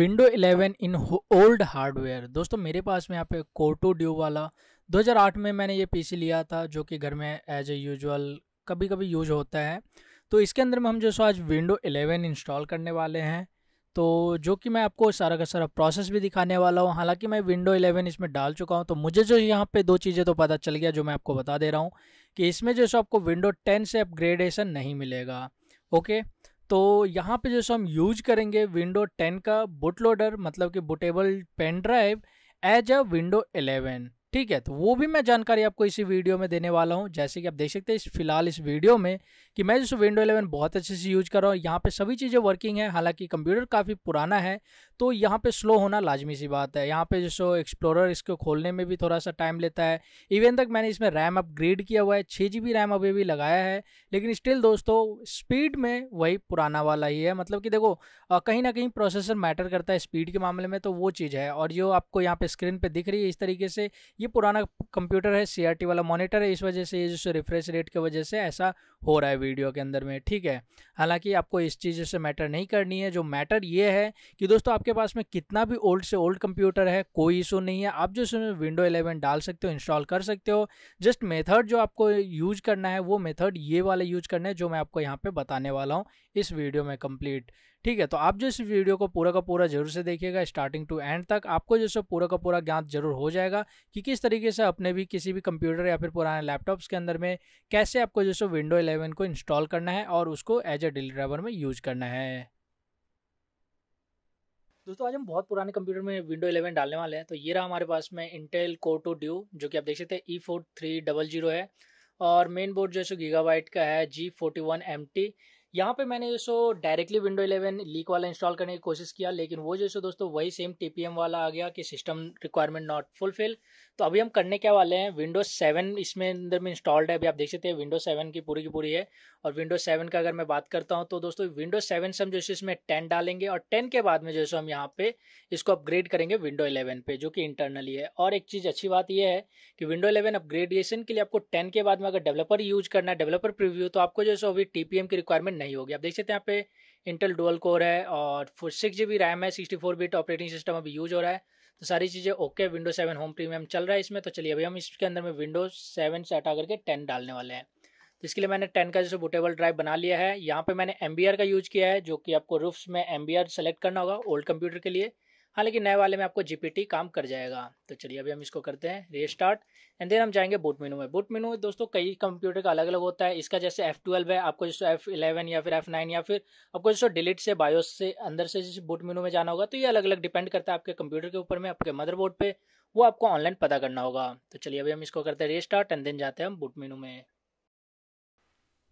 window 11 in old hardware दोस्तों मेरे पास में यहाँ पे कोटो ड्यू वाला 2008 में मैंने ये पीसी लिया था जो कि घर में एज ए यूजल कभी कभी यूज होता है तो इसके अंदर में हम जो सो आज विंडो 11 इंस्टॉल करने वाले हैं तो जो कि मैं आपको सारा का सारा प्रोसेस भी दिखाने वाला हूँ हालांकि मैं विंडो 11 इसमें डाल चुका हूँ तो मुझे जो यहाँ पे दो चीज़ें तो पता चल गया जो मैं आपको बता दे रहा हूँ कि इसमें जो सो आपको विंडो 10 से अपग्रेडेशन नहीं मिलेगा ओके तो यहाँ पे सो हम यूज करेंगे विंडो 10 का बुट लोडर मतलब कि bootable pen drive as a window 11 ठीक है तो वो भी मैं जानकारी आपको इसी वीडियो में देने वाला हूँ जैसे कि आप देख सकते हैं इस फिलहाल इस वीडियो में कि मैं जिस विंडो 11 बहुत अच्छे से यूज कर रहा हूँ यहाँ पे सभी चीज़ें वर्किंग है हालांकि कंप्यूटर काफ़ी पुराना है तो यहाँ पे स्लो होना लाजमी सी बात है यहाँ पे जैसे एक्सप्लोरर इसको खोलने में भी थोड़ा सा टाइम लेता है इवन तक मैंने इसमें रैम अपग्रेड किया हुआ है छः जी रैम अभी भी लगाया है लेकिन स्टिल दोस्तों स्पीड में वही पुराना वाला ही है मतलब कि देखो कहीं ना कहीं प्रोसेसर मैटर करता है स्पीड के मामले में तो वो चीज़ है और जो आपको यहाँ पर स्क्रीन पर दिख रही है इस तरीके से ये पुराना कंप्यूटर है सी वाला मॉनिटर है इस वजह से ये जो रिफ्रेश रेट की वजह से ऐसा हो रहा है वीडियो के अंदर में ठीक है हालांकि आपको इस चीज़ से मैटर नहीं करनी है जो मैटर ये है कि दोस्तों आपके पास में कितना भी ओल्ड से ओल्ड कंप्यूटर है कोई इशू नहीं है आप जो इसमें विंडो इलेवन डाल सकते हो इंस्टॉल कर सकते हो जस्ट मेथड जो आपको यूज करना है वो मेथड ये वाला यूज करना है जो मैं आपको यहाँ पर बताने वाला हूँ इस वीडियो में कंप्लीट ठीक है तो आप जो इस वीडियो को पूरा का पूरा जरूर से देखिएगा स्टार्टिंग टू एंड तक आपको जो पूरा का पूरा ज्ञान जरूर हो जाएगा कि किस तरीके से अपने भी किसी भी कंप्यूटर या फिर पुराने लैपटॉप्स के अंदर में कैसे आपको जो विंडो इलेवन को इंस्टॉल करना है और उसको एज ए डिल ड्राइवर में यूज करना है दोस्तों आज हम बहुत पुराने कंप्यूटर में विंडो 11 डालने वाले हैं तो ये रहा हमारे पास में इंटेल को टू ड्यू जो कि आप देख सकते हैं E four three double zero है और मेन बोर्ड जो है सो गीगाबाइट का है G forty one M T यहाँ पे मैंने जो डायरेक्टली विंडो 11 लीक वाला इंस्टॉल करने की कोशिश किया लेकिन वो जो दोस्तों वही सेम टीपीएम वाला आ गया कि सिस्टम रिक्वायरमेंट नॉट फुलफिल तो अभी हम करने क्या वाले हैं विंडोज़ सेवन इसमें अंदर में इंस्टॉल्ड है अभी आप देख सकते हैं विंडोज़ सेवन की पूरी की पूरी है और विंडोज़ सेवन का अगर मैं बात करता हूँ तो दोस्तों विंडोज़ सेवन से हम है इसमें टेन डालेंगे और टेन के बाद में जो है हम यहाँ पे इसको अपग्रेड करेंगे विंडो इलेवन पे जो कि इंटरनली है और एक चीज़ अच्छी बात यह है कि विंडो इलेवन अपग्रेडेशन के लिए आपको टेन के बाद में अगर डेवलपर यूज करना है डेवलपर प्रिव्यू तो आपको जो है अभी टी की रिक्वायरमेंट नहीं होगी आप देख सकते हैं यहाँ पे इंटेल डुअल कोर है और four six G B RAM है sixty four bit operating system अभी यूज हो रहा है तो सारी चीज़ें okay window seven home premium चल रहा है इसमें तो चलिए अभी हम इसके अंदर में विंडो सेवन से हटा करके टेन डालने वाले हैं तो इसके लिए मैंने टेन का जैसे बुटेबल ड्राइव बना लिया है यहाँ पे मैंने एम का यूज़ किया है जो कि आपको रूफ्स में एम सेलेक्ट करना होगा ओल्ड कंप्यूटर के लिए हालांकि नए वाले में आपको जीपीटी काम कर जाएगा तो चलिए अभी हम इसको करते हैं रीस्टार्ट एंड देन हम जाएंगे बूट मेनू में बूट मेनू दोस्तों कई कंप्यूटर का अलग अलग होता है इसका जैसे एफ ट्वेल्व है आपको जैसे एफ इलेवन या फिर एफ नाइन या फिर आपको जैसे डिलीट से बायोस से अंदर से जिस बूट मेनू में जाना होगा तो ये अलग अलग डिपेंड करता है आपके कंप्यूटर के ऊपर में आपके बोर्ड पे वो आपको ऑनलाइन पता करना होगा तो चलिए अभी हम इसको करते हैं रीस्टार्ट एंड देन जाते हैं हम बूट मेनू में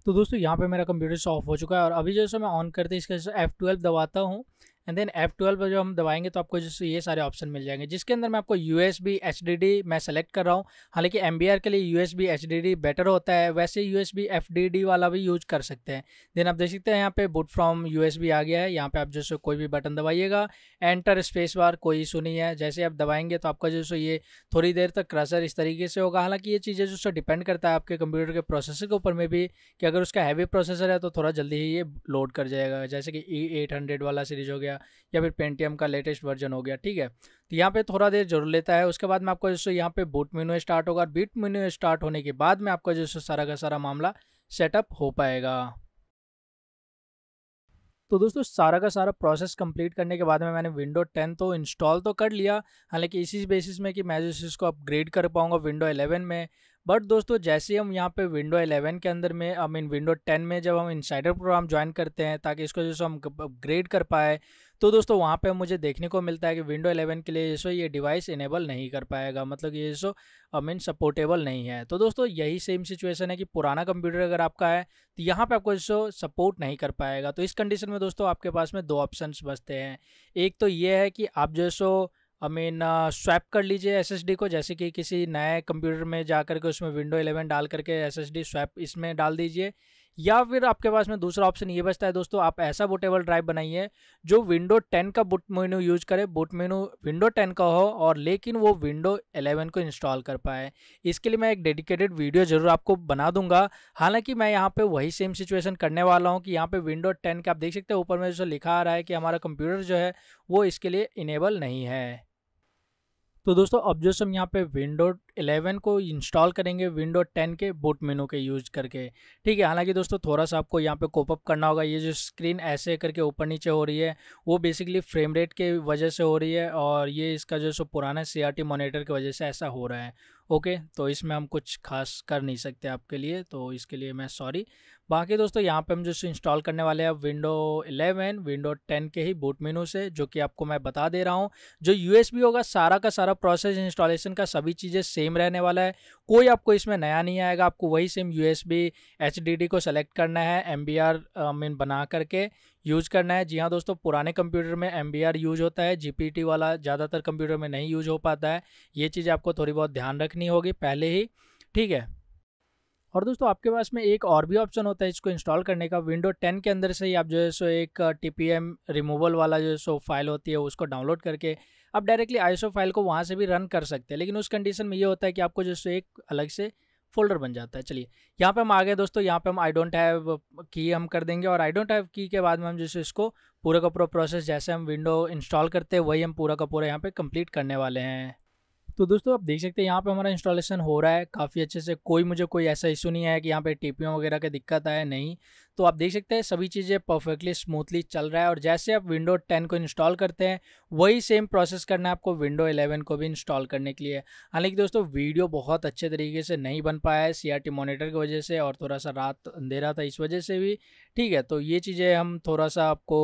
तो दोस्तों यहाँ पे मेरा कंप्यूटर ऑफ हो चुका है और अभी जैसे मैं ऑन करते इसके एफ ट्वेल्व दबाता हूँ एंड देन एफ ट्वेल्व पर जो हम दबाएंगे तो आपको जैसे ये सारे ऑप्शन मिल जाएंगे जिसके अंदर मैं आपको U S B H D D मैं सेलेक्ट कर रहा हूँ हालांकि एम बी आर के लिए U S B H D D better होता है वैसे U S B F D D वाला भी यूज कर सकते हैं देन आप देख सकते हैं यहाँ पे boot from U S B आ गया है यहाँ पे आप जैसे कोई भी बटन दबाइएगा एंटर स्पेस बार कोई इशू नहीं है जैसे आप दबाएंगे तो आपका जैसे ये थोड़ी देर तक क्रसर इस तरीके से होगा हालांकि ये चीज़ें जो सो डिपेंड करता है आपके कंप्यूटर के प्रोसेसर के ऊपर में भी कि अगर उसका हैवी प्रोसेसर है तो थोड़ा जल्दी ही ये लोड कर जाएगा जैसे कि ई एट हंड्रेड वाला सीरीज हो गया गया या फिर पेंटीएम का लेटेस्ट वर्जन हो गया ठीक है तो यहाँ पे थोड़ा देर जरूर लेता है उसके बाद में आपको जैसे यहाँ पे बूट मेन्यू स्टार्ट होगा और बीट मेन्यू स्टार्ट होने के बाद में आपका जैसे सारा का सारा मामला सेटअप हो पाएगा तो दोस्तों सारा का सारा प्रोसेस कंप्लीट करने के बाद में मैंने विंडो 10 तो इंस्टॉल तो कर लिया हालांकि इसी बेसिस में कि मैं जैसे इसको अपग्रेड कर पाऊंगा विंडो 11 में बट दोस्तों जैसे हम यहाँ पे विंडो 11 के अंदर में आई मीन विंडो 10 में जब हम इनसाइडर प्रोग्राम ज्वाइन करते हैं ताकि इसको जैसे हम अपग्रेड कर पाए तो दोस्तों वहाँ पे मुझे देखने को मिलता है कि विंडो 11 के लिए सो ये डिवाइस इनेबल नहीं कर पाएगा मतलब ये सो मीन सपोर्टेबल नहीं है तो दोस्तों यही सेम सिचुएशन है कि पुराना कंप्यूटर अगर आपका है तो यहाँ पे आपको सो सपोर्ट नहीं कर पाएगा तो इस कंडीशन में दोस्तों आपके पास में दो ऑप्शन बचते हैं एक तो ये है कि आप जो सो आई मीन स्वैप कर लीजिए एसएसडी को जैसे कि किसी नए कंप्यूटर में जा करके उसमें विंडो 11 डाल करके एसएसडी स्वैप इसमें डाल दीजिए या फिर आपके पास में दूसरा ऑप्शन ये बचता है दोस्तों आप ऐसा बुटेबल ड्राइव बनाइए जो विंडो टेन का बुट मेनू यूज करे बुट मेनू विंडो टेन का हो और लेकिन वो विंडो एलेवन को इंस्टॉल कर पाए इसके लिए मैं एक डेडिकेटेड वीडियो जरूर आपको बना दूंगा हालांकि मैं यहाँ पे वही सेम सिचुएशन करने वाला हूँ कि यहाँ पे विंडो टेन का आप देख सकते हैं ऊपर में जो लिखा आ रहा है कि हमारा कंप्यूटर जो है वो इसके लिए इनेबल नहीं है तो दोस्तों अब जो हम यहाँ पे विंडो 11 को इंस्टॉल करेंगे विंडो 10 के बूट मेनू के यूज करके ठीक है हालांकि दोस्तों थोड़ा सा आपको यहाँ पे कोपअप करना होगा ये जो स्क्रीन ऐसे करके ऊपर नीचे हो रही है वो बेसिकली फ्रेम रेट के वजह से हो रही है और ये इसका जो सो पुराना सी आर मॉनिटर की वजह से ऐसा हो रहा है ओके तो इसमें हम कुछ खास कर नहीं सकते आपके लिए तो इसके लिए मैं सॉरी बाकी दोस्तों यहाँ पे हम जो इंस्टॉल करने वाले हैं विंडो 11 विंडो 10 के ही बूट मेनू से जो कि आपको मैं बता दे रहा हूँ जो यूएसबी होगा सारा का सारा प्रोसेस इंस्टॉलेशन का सभी चीज़ें सेम रहने वाला है कोई आपको इसमें नया नहीं आएगा आपको वही सेम यू एस को सेलेक्ट करना है एम बी आर मीन बना करके यूज़ करना है जी हाँ दोस्तों पुराने कंप्यूटर में एम बी आर यूज होता है जी पी टी वाला ज़्यादातर कंप्यूटर में नहीं यूज हो पाता है ये चीज़ आपको थोड़ी बहुत ध्यान रखनी होगी पहले ही ठीक है और दोस्तों आपके पास में एक और भी ऑप्शन होता है इसको इंस्टॉल करने का विंडो 10 के अंदर से ही आप जो है सो एक टी रिमूवल वाला जो है सो फाइल होती है उसको डाउनलोड करके आप डायरेक्टली आईसो फाइल को वहाँ से भी रन कर सकते हैं लेकिन उस कंडीशन में ये होता है कि आपको जो है एक अलग से फोल्डर बन जाता है चलिए यहाँ पे हम आ गए दोस्तों यहाँ पे हम आई डोंट हैव की हम कर देंगे और आई डोंट हैव की के बाद में हम जैसे इसको पूरा का पूरा प्रोसेस जैसे हम विंडो इंस्टॉल करते हैं वही हम पूरा का पूरा यहाँ पे कंप्लीट करने वाले हैं तो दोस्तों आप देख सकते हैं यहाँ पे हमारा इंस्टॉलेशन हो रहा है काफ़ी अच्छे से कोई मुझे कोई ऐसा इशू नहीं है कि यहाँ पे टीपियों वगैरह की दिक्कत आए नहीं तो आप देख सकते हैं सभी चीज़ें परफेक्टली स्मूथली चल रहा है और जैसे आप विंडो टेन को इंस्टॉल करते हैं वही सेम प्रोसेस करना है आपको विंडो इलेवन को भी इंस्टॉल करने के लिए हालांकि दोस्तों वीडियो बहुत अच्छे तरीके से नहीं बन पाया है सी आर टी मोनीटर की वजह से और थोड़ा सा रात अंधेरा था इस वजह से भी ठीक है तो ये चीज़ें हम थोड़ा सा आपको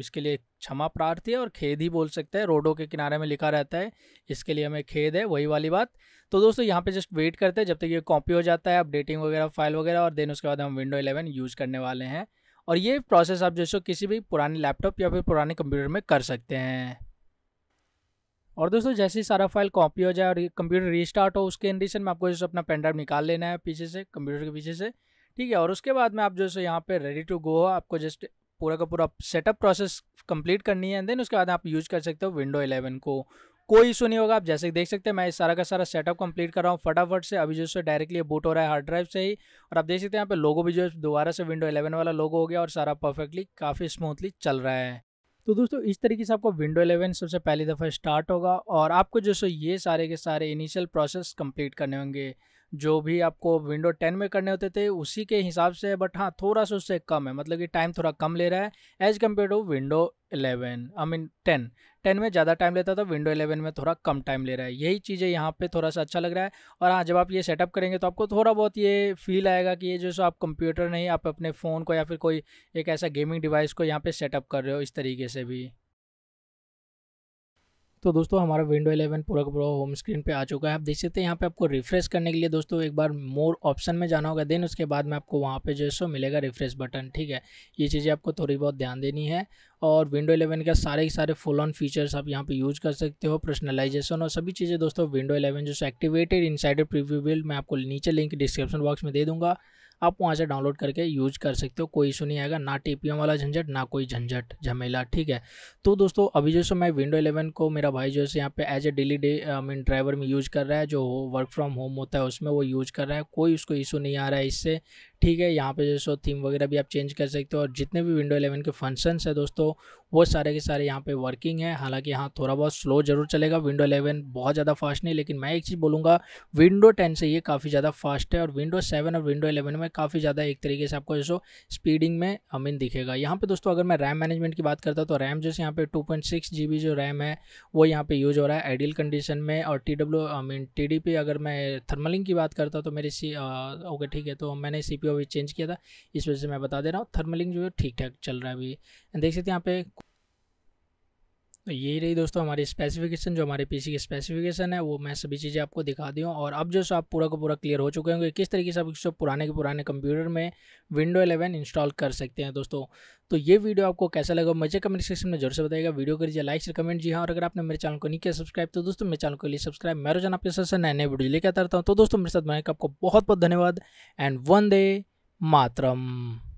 इसके लिए क्षमा प्रार्थी है और खेद ही बोल सकते हैं रोडों के किनारे में लिखा रहता है इसके लिए हमें खेद है वही वाली बात तो दोस्तों यहाँ पे जस्ट वेट करते हैं जब तक ये कॉपी हो जाता है अपडेटिंग वगैरह फाइल वगैरह और देन उसके बाद हम विंडो इलेवन यूज़ करने वाले हैं और ये प्रोसेस आप जैसे किसी भी पुराने लैपटॉप या फिर पुराने कंप्यूटर में कर सकते हैं और दोस्तों जैसे ही सारा फाइल कॉपी हो जाए और कंप्यूटर रीस्टार्ट हो उसके कंडीशन में आपको जैसे अपना पेन ड्राइव निकाल लेना है पीछे से कंप्यूटर के पीछे से ठीक है और उसके बाद में आप जो है यहाँ पे रेडी टू गो हो आपको जस्ट पूरा का पूरा सेटअप प्रोसेस कंप्लीट करनी है देन उसके बाद आप यूज कर सकते हो विंडो इलेवन को कोई इशू नहीं होगा आप जैसे देख सकते हैं मैं सारा का सारा सेटअप कंप्लीट कर रहा हूँ फटाफट से अभी जो है डायरेक्टली बूट हो रहा है हार्ड ड्राइव से ही और आप देख सकते हैं यहाँ पे लोगो भी जो है दोबारा से विंडो 11 वाला लोगो हो गया और सारा परफेक्टली काफ़ी स्मूथली चल रहा है तो दोस्तों इस तरीके से आपको विंडो 11 सबसे पहली दफ़ा स्टार्ट होगा और आपको जो सो ये सारे के सारे इनिशियल प्रोसेस कंप्लीट करने होंगे जो भी आपको विंडो टेन में करने होते थे उसी के हिसाब से बट हाँ थोड़ा सा उससे कम है मतलब कि टाइम थोड़ा कम ले रहा है as compare to window eleven I mean ten ten में ज़्यादा टाइम लेता था विंडो एलेवन में थोड़ा कम टाइम ले रहा है यही चीज़ें यहाँ पे थोड़ा सा अच्छा लग रहा है और हाँ जब आप ये सेटअप करेंगे तो आपको थोड़ा बहुत ये फील आएगा कि ये जो सो आप कंप्यूटर नहीं आप अपने फ़ोन को या फिर कोई एक ऐसा गेमिंग डिवाइस को यहाँ पे सेटअप कर रहे हो इस तरीके से भी तो दोस्तों हमारा विंडो 11 पूरा का पूरा होम स्क्रीन पे आ चुका है आप देख सकते हैं यहाँ पे आपको रिफ्रेश करने के लिए दोस्तों एक बार मोर ऑप्शन में जाना होगा देन उसके बाद में आपको वहाँ पे जो है सो मिलेगा रिफ्रेश बटन ठीक है ये चीज़ें आपको थोड़ी बहुत ध्यान देनी है और विंडो 11 का सारे ही सारे फुल ऑन फीचर्स आप यहाँ पे यूज कर सकते हो पर्सनलाइजेशन और सभी चीज़ें दोस्तों विंडो 11 जो है एक्टिवेटेड इनसाइडर प्रीव्यू बिल्ड मैं आपको नीचे लिंक डिस्क्रिप्शन बॉक्स में दे दूँगा आप वहाँ से डाउनलोड करके यूज कर सकते हो कोई इशू नहीं आएगा ना टी वाला झंझट ना कोई झंझट झमेला ठीक है तो दोस्तों अभी जो मैं विंडो इलेवन को मेरा भाई जो है यहाँ पे as a daily day mean driver में यूज कर रहा है जो वर्क फ्रॉम होम होता है उसमें वो यूज कर रहा है कोई उसको इशू नहीं आ रहा है इससे ठीक है यहाँ पे जो सो थीम वगैरह भी आप चेंज कर सकते हो और जितने भी विंडो 11 के फंक्शंस है दोस्तों वो सारे के सारे यहाँ पे वर्किंग है हालांकि यहाँ थोड़ा बहुत स्लो जरूर चलेगा विंडो 11 बहुत ज़्यादा फास्ट नहीं लेकिन मैं एक चीज़ बोलूँगा विंडो 10 से ये काफ़ी ज़्यादा फास्ट है और विंडो सेवन और विंडो इलेवन में काफ़ी ज़्यादा एक तरीके से आपको जो स्पीडिंग में अमीन दिखेगा यहाँ पर दोस्तों अगर मैं रैम मैनेजमेंट की बात करता तो रैम जैसे यहाँ पे टू जो रैम है वो यहाँ पर यूज़ हो रहा है आइडियल कंडीशन में और टी आई मीन टी अगर मैं थर्मलिंग की बात करता तो मेरी सी ओके ठीक है तो मैंने सी का चेंज किया था इस वजह से मैं बता दे रहा हूँ थर्मलिंग जो है ठीक ठाक चल रहा है अभी देख सकते हैं यहाँ पे तो यही रही दोस्तों हमारी स्पेसिफिकेशन जो हमारे पीसी की स्पेसिफिकेशन है वो मैं सभी चीज़ें आपको दिखा दी हूँ और अब जो सो आप पूरा का पूरा क्लियर हो चुके होंगे किस तरीके से आप इसको पुराने के पुराने कंप्यूटर में विंडो 11 इंस्टॉल कर सकते हैं दोस्तों तो ये वीडियो आपको कैसा लगा मुझे कमेंट सेक्शन में जरूर से बताएगा वीडियो दीजिए लाइक से कमेंट जी हाँ और अगर आपने मेरे चैनल को नहीं किया सब्सक्राइब तो दोस्तों मेरे चैनल को लिए सब्सक्राइब मैं रोजाना आपके साथ नए नए वीडियो लेकर आता रहता हूँ तो दोस्तों मेरे साथ मैंने आपको बहुत बहुत धन्यवाद एंड वन दे मातरम